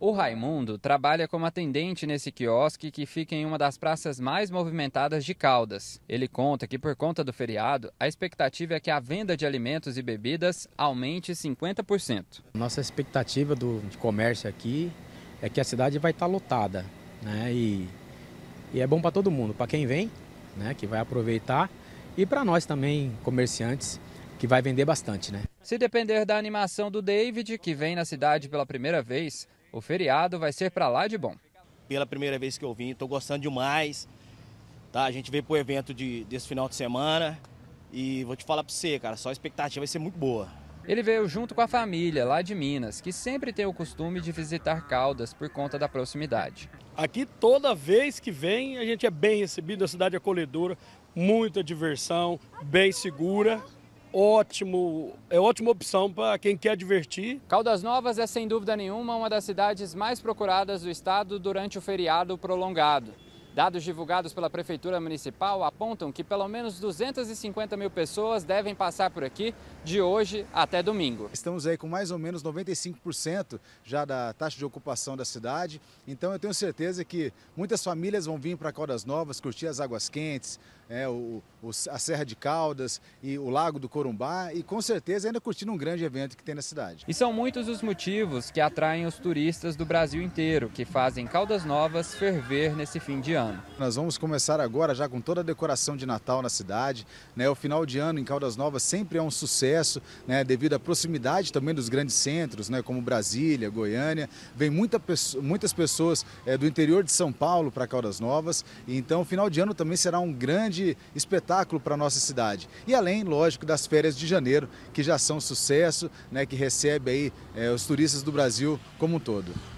O Raimundo trabalha como atendente nesse quiosque que fica em uma das praças mais movimentadas de Caldas. Ele conta que, por conta do feriado, a expectativa é que a venda de alimentos e bebidas aumente 50%. Nossa expectativa do, de comércio aqui é que a cidade vai estar tá lotada. Né? E, e é bom para todo mundo, para quem vem, né? que vai aproveitar, e para nós também, comerciantes, que vai vender bastante. Né? Se depender da animação do David, que vem na cidade pela primeira vez, o feriado vai ser para lá de bom. Pela primeira vez que eu vim, estou gostando demais. Tá? A gente veio pro evento de, desse final de semana e vou te falar para você, cara, só a expectativa vai ser muito boa. Ele veio junto com a família lá de Minas, que sempre tem o costume de visitar Caldas por conta da proximidade. Aqui toda vez que vem a gente é bem recebido, a cidade é acolhedora, muita diversão, bem segura ótimo, é ótima opção para quem quer divertir. Caldas Novas é sem dúvida nenhuma uma das cidades mais procuradas do estado durante o feriado prolongado. Dados divulgados pela Prefeitura Municipal apontam que pelo menos 250 mil pessoas devem passar por aqui de hoje até domingo. Estamos aí com mais ou menos 95% já da taxa de ocupação da cidade, então eu tenho certeza que muitas famílias vão vir para Caldas Novas curtir as águas quentes, é, o, o, a Serra de Caldas e o Lago do Corumbá e com certeza ainda curtindo um grande evento que tem na cidade. E são muitos os motivos que atraem os turistas do Brasil inteiro, que fazem Caldas Novas ferver nesse fim de ano ano. Nós vamos começar agora já com toda a decoração de Natal na cidade. Né? O final de ano em Caldas Novas sempre é um sucesso, né? devido à proximidade também dos grandes centros, né? como Brasília, Goiânia. Vem muita, muitas pessoas é, do interior de São Paulo para Caldas Novas. Então, o final de ano também será um grande espetáculo para a nossa cidade. E além, lógico, das férias de janeiro, que já são sucesso, né? que recebe aí, é, os turistas do Brasil como um todo.